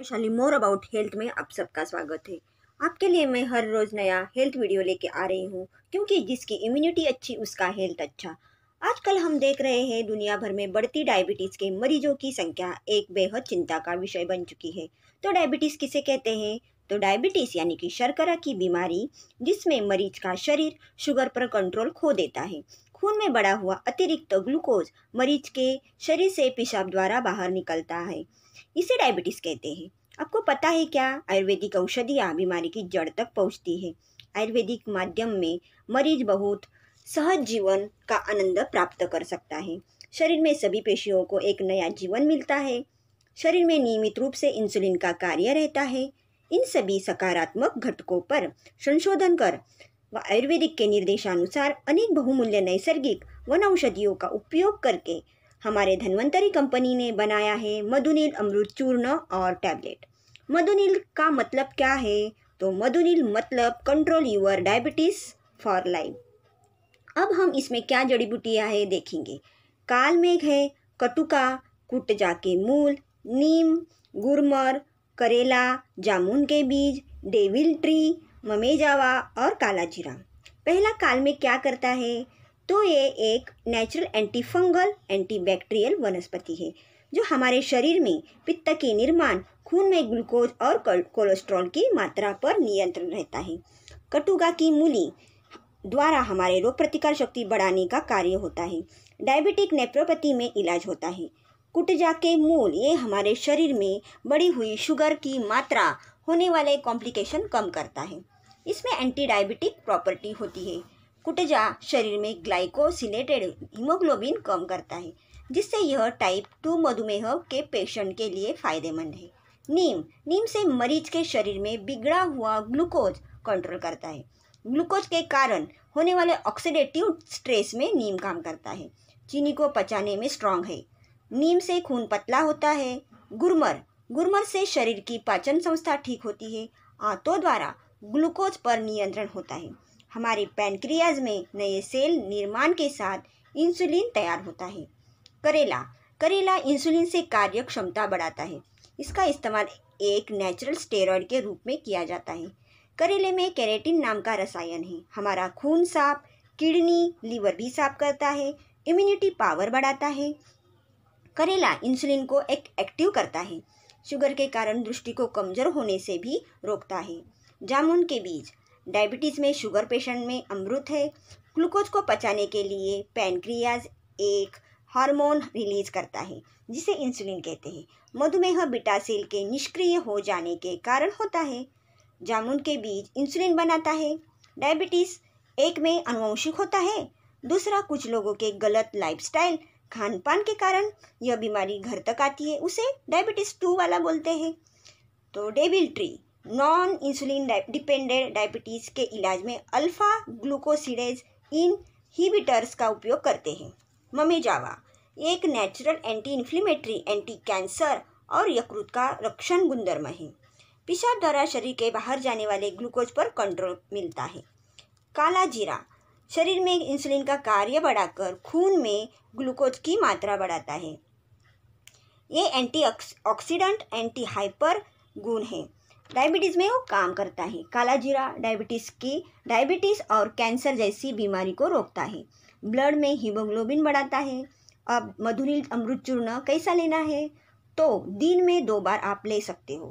specially more about health में आप सबका स्वागत है आपके लिए मैं हर रोज़ नया हेल्थ वीडियो लेके आ रही हूँ क्योंकि जिसकी इम्यूनिटी अच्छी उसका हेल्थ अच्छा आजकल हम देख रहे हैं दुनिया भर में बढ़ती डायबिटीज़ के मरीजों की संख्या एक बेहद चिंता का विषय बन चुकी है तो डायबिटीज़ किसे कहते हैं तो डायबिटीज़ यानी कि शर्करा की बीमारी जिसमें मरीज का शरीर शुगर पर कंट्रोल खो देता है खून में बढ़ा हुआ अतिरिक्त ग्लूकोज मरीज के शरीर से पेशाब द्वारा बाहर निकलता है इसे डायबिटीज़ कहते हैं आपको पता है क्या आयुर्वेदिक औषधियाँ बीमारी की जड़ तक पहुँचती है आयुर्वेदिक माध्यम में मरीज बहुत सहज जीवन का आनंद प्राप्त कर सकता है शरीर में सभी पेशियों को एक नया जीवन मिलता है शरीर में नियमित रूप से इंसुलिन का कार्य रहता है इन सभी सकारात्मक घटकों पर संशोधन कर व आयुर्वेदिक के निर्देशानुसार अनेक बहुमूल्य नैसर्गिक वन औषधियों का उपयोग करके हमारे धन्वंतरी कंपनी ने बनाया है मधुनील अमृत चूर्ण और टैबलेट मधुनील का मतलब क्या है तो मधुनील मतलब control your diabetes for life अब हम इसमें क्या जड़ी बूटियाँ है देखेंगे काल मेघ है कटुका कुट जाके मूल नीम गुरमर करेला जामुन के बीज डेविल ट्री ममेजावा और काला जीरा पहला काल में क्या करता है तो ये एक नेचुरल एंटीफंगल एंटीबैक्टीरियल वनस्पति है जो हमारे शरीर में पित्त के निर्माण खून में ग्लूकोज और कोलेस्ट्रॉल की मात्रा पर नियंत्रण रहता है कटुगा की मूली द्वारा हमारे रोग प्रतिकार शक्ति बढ़ाने का कार्य होता है डायबिटिक नेप्रोपैथी में इलाज होता है कुटजा के मूल ये हमारे शरीर में बढ़ी हुई शुगर की मात्रा होने वाले कॉम्प्लिकेशन कम करता है इसमें एंटी डायबिटिक प्रॉपर्टी होती है कुटजा शरीर में ग्लाइकोसिलेटेड हीमोग्लोबिन कम करता है जिससे यह टाइप टू मधुमेह के पेशेंट के लिए फायदेमंद है नीम नीम से मरीज के शरीर में बिगड़ा हुआ ग्लूकोज कंट्रोल करता है ग्लूकोज के कारण होने वाले ऑक्सीडेटिव स्ट्रेस में नीम काम करता है चीनी को पचाने में स्ट्रांग है नीम से खून पतला होता है गुरमर गुरमर से शरीर की पाचन संस्था ठीक होती है आंतों द्वारा ग्लूकोज पर नियंत्रण होता है हमारे पैनक्रियाज में नए सेल निर्माण के साथ इंसुलिन तैयार होता है करेला करेला इंसुलिन से कार्य क्षमता बढ़ाता है इसका इस्तेमाल एक नेचुरल स्टेरॉयड के रूप में किया जाता है करेले में कैरेटिन नाम का रसायन है हमारा खून साफ किडनी लीवर भी साफ करता है इम्यूनिटी पावर बढ़ाता है करेला इंसुलिन को एक एक्टिव करता है शुगर के कारण दृष्टि को कमजोर होने से भी रोकता है जामुन के बीज डायबिटीज़ में शुगर पेशेंट में अमृत है ग्लूकोज को पचाने के लिए पैनक्रियाज एक हार्मोन रिलीज करता है जिसे इंसुलिन कहते हैं मधुमेह बिटासिल के निष्क्रिय हो जाने के कारण होता है जामुन के बीज इंसुलिन बनाता है डायबिटीज़ एक में अनुवंशिक होता है दूसरा कुछ लोगों के गलत लाइफस्टाइल खान पान के कारण यह बीमारी घर तक आती है उसे डायबिटीज़ टू वाला बोलते हैं तो devil tree non insulin dependent diabetes के इलाज में अल्फ़ा ग्लूकोसिडेज इन हीबिटर्स का उपयोग करते हैं ममेजावा एक natural anti inflammatory anti cancer और यकृत का रक्षण गुंदर्म है पिशाब द्वारा शरीर के बाहर जाने वाले ग्लूकोज पर कंट्रोल मिलता है काला जीरा शरीर में इंसुलिन का कार्य बढ़ाकर खून में ग्लूकोज की मात्रा बढ़ाता है ये एंटी ऑक्सीडेंट एंटी हाइपर गुण है डायबिटीज़ में वो काम करता है काला जीरा डायबिटीज़ की डायबिटीज़ और कैंसर जैसी बीमारी को रोकता है ब्लड में हीमोग्लोबिन बढ़ाता है अब मधुनील अमृत चूर्ण कैसा लेना है तो दिन में दो बार आप ले सकते हो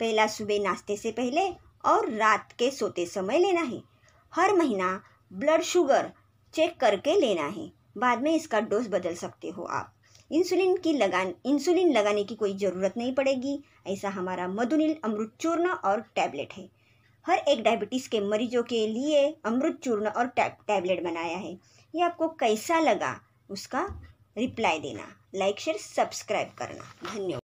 पहला सुबह नाश्ते से पहले और रात के सोते समय लेना है हर महीना ब्लड शुगर चेक करके लेना है बाद में इसका डोज बदल सकते हो आप इंसुलिन की लगा इंसुलिन लगाने की कोई ज़रूरत नहीं पड़ेगी ऐसा हमारा मधुनील अमृत चूर्ण और टैबलेट है हर एक डायबिटीज़ के मरीजों के लिए अमृत चूर्ण और टैबलेट बनाया है ये आपको कैसा लगा उसका रिप्लाई देना लाइक शेयर सब्सक्राइब करना धन्यवाद